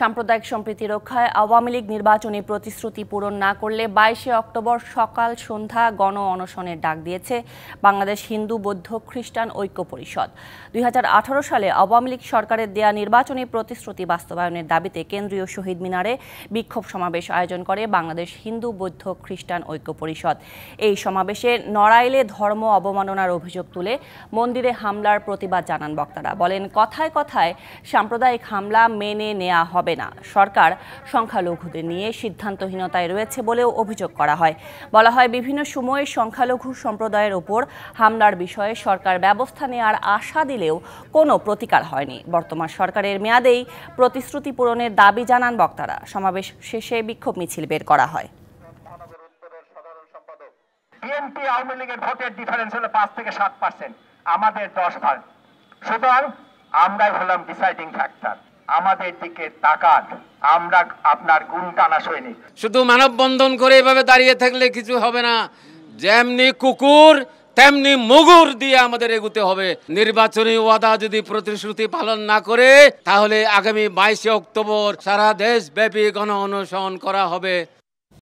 সাম্প্রদায়িক সম্প্রীতি রক্ষায় আওয়ামী লীগ নির্বাচনী প্রতিশ্রুতি পূরণ না করলে বাইশে অক্টোবর সকাল সন্ধ্যা গণ অনশনের ডাক দিয়েছে বাংলাদেশ হিন্দু বৌদ্ধ খ্রিস্টান ঐক্য পরিষদ দুই সালে আওয়ামী লীগ সরকারের দেয়া নির্বাচনী প্রতিশ্রুতি বাস্তবায়নের দাবিতে কেন্দ্রীয় শহীদ মিনারে বিক্ষোভ সমাবেশ আয়োজন করে বাংলাদেশ হিন্দু বৌদ্ধ খ্রিস্টান ঐক্য পরিষদ এই সমাবেশে নড়াইলে ধর্ম অবমাননার অভিযোগ তুলে মন্দিরে হামলার প্রতিবাদ জানান বক্তারা বলেন কথায় কথায় সাম্প্রদায়িক হামলা মেনে নেওয়া হবে হবে না সরকার সংখ্যালঘুদের নিয়ে সিদ্ধান্তহীনতায় রয়েছে বলেও অভিযোগ করা হয় বলা হয় বিভিন্ন সময়ে সংখ্যালঘু সম্প্রদায়ের ওপর হামলার বিষয়ে সরকার ব্যবস্থা নেওয়ার আশা দিলেও কোনো প্রতিকার হয়নি বর্তমান সরকারের মেয়াদেই প্রতিশ্রুতি পূরণের দাবি জানান বক্তারা সমাবেশ শেষে বিক্ষোভ মিছিল বের করা হয় বিএনপি আওয়ামী লীগের ভোটের ডিফারেন্স হলো পাঁচ থেকে সাত পার্সেন্ট আমাদের দশ ভাগ সুতরাং আমরাই হলাম ডিসাইডিং ফ্যাক্টর আমাদের দিকে তাকান আমরা আপনার গুণ টানা সৈনিক শুধু মানববন্ধন করে এভাবে দাঁড়িয়ে থাকলে কিছু হবে না যেমনি কুকুর তেমনি মুগুর দিয়ে আমাদের এগুতে হবে নির্বাচনী ওয়াদা যদি প্রতিশ্রুতি পালন না করে তাহলে আগামী বাইশে অক্টোবর সারা দেশব্যাপী গণ অনুসরণ করা হবে